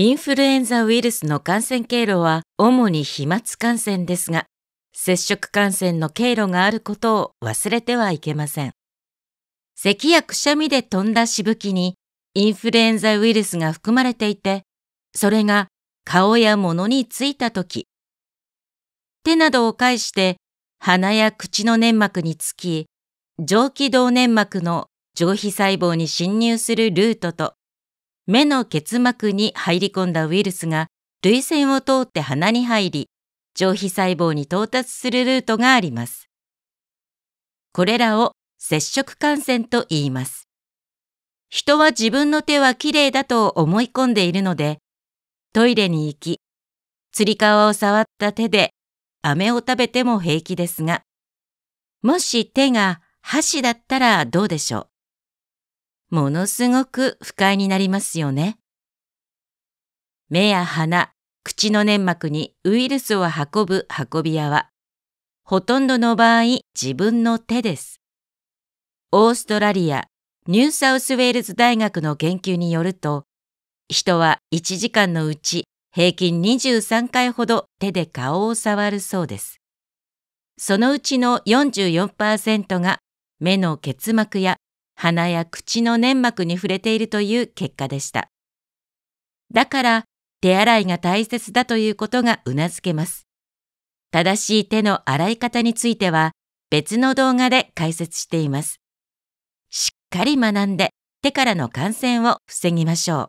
インフルエンザウイルスの感染経路は主に飛沫感染ですが、接触感染の経路があることを忘れてはいけません。咳やくしゃみで飛んだしぶきにインフルエンザウイルスが含まれていて、それが顔や物についたとき、手などを介して鼻や口の粘膜につき、上気道粘膜の上皮細胞に侵入するルートと目の結膜に入り込んだウイルスが涙腺を通って鼻に入り、上皮細胞に到達するルートがあります。これらを接触感染と言います。人は自分の手はきれいだと思い込んでいるので、トイレに行き、つり革を触った手で飴を食べても平気ですが、もし手が箸だったらどうでしょうものすごく不快になりますよね。目や鼻、口の粘膜にウイルスを運ぶ運び屋は、ほとんどの場合自分の手です。オーストラリア、ニューサウスウェールズ大学の研究によると、人は1時間のうち平均23回ほど手で顔を触るそうです。そのうちの44%が目の結膜や鼻や口の粘膜に触れているという結果でした。だから、手洗いが大切だということがうなずけます。正しい手の洗い方については、別の動画で解説しています。しっかり学んで、手からの感染を防ぎましょう。